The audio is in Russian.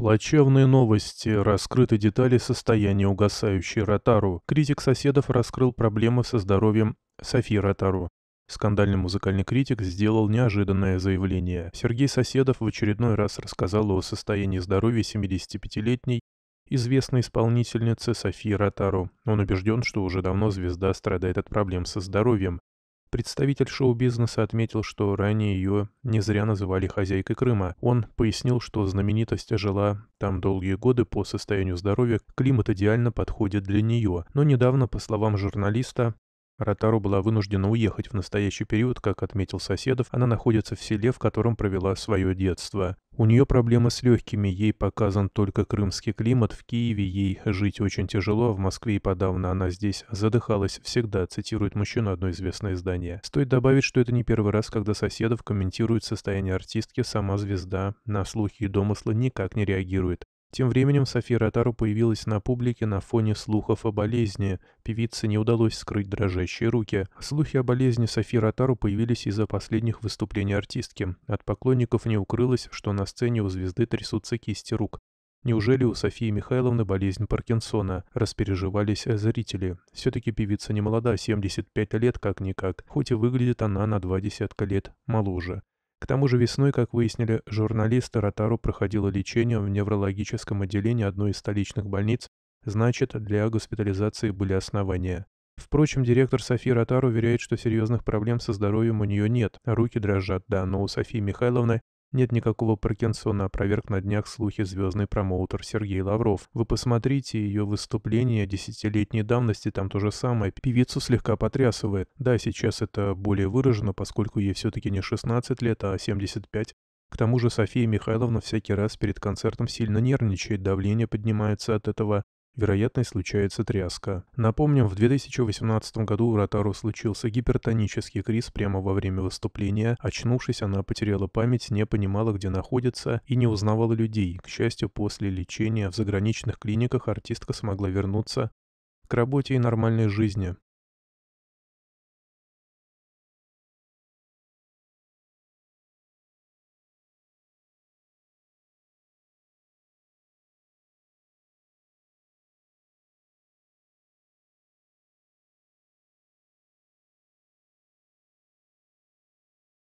Плачевные новости. Раскрыты детали состояния угасающей Ротару. Критик соседов раскрыл проблемы со здоровьем Софии Ротару. Скандальный музыкальный критик сделал неожиданное заявление. Сергей Соседов в очередной раз рассказал о состоянии здоровья 75-летней известной исполнительницы Софии Ротару. Он убежден, что уже давно звезда страдает от проблем со здоровьем. Представитель шоу-бизнеса отметил, что ранее ее не зря называли хозяйкой Крыма. Он пояснил, что знаменитость жила там долгие годы по состоянию здоровья, климат идеально подходит для нее. Но недавно, по словам журналиста, Ротару была вынуждена уехать в настоящий период, как отметил соседов, она находится в селе, в котором провела свое детство. У нее проблемы с легкими, ей показан только крымский климат, в Киеве ей жить очень тяжело, а в Москве и подавно она здесь задыхалась всегда, цитирует мужчина одно известное издание. Стоит добавить, что это не первый раз, когда соседов комментирует состояние артистки, сама звезда на слухи и домыслы никак не реагирует. Тем временем София Ротару появилась на публике на фоне слухов о болезни. Певице не удалось скрыть дрожащие руки. Слухи о болезни Софии Ротару появились из-за последних выступлений артистки. От поклонников не укрылось, что на сцене у звезды трясутся кисти рук. Неужели у Софии Михайловны болезнь Паркинсона? Распереживались зрители. Все-таки певица не молода, 75 лет как-никак, хоть и выглядит она на два десятка лет моложе. К тому же весной, как выяснили, журналисты Ротару проходила лечение в неврологическом отделении одной из столичных больниц, значит, для госпитализации были основания. Впрочем, директор Софии Ротар уверяет, что серьезных проблем со здоровьем у нее нет, а руки дрожат, да, но у Софии Михайловны нет никакого Паркинсона, опроверг на днях слухи звездный промоутер Сергей Лавров. Вы посмотрите ее выступление десятилетней давности, там то же самое. Певицу слегка потрясывает. Да, сейчас это более выражено, поскольку ей все-таки не 16 лет, а 75. К тому же София Михайловна всякий раз перед концертом сильно нервничает, давление поднимается от этого вероятность случается тряска. Напомним, в 2018 году у Ротару случился гипертонический криз прямо во время выступления. Очнувшись, она потеряла память, не понимала, где находится и не узнавала людей. К счастью, после лечения в заграничных клиниках артистка смогла вернуться к работе и нормальной жизни.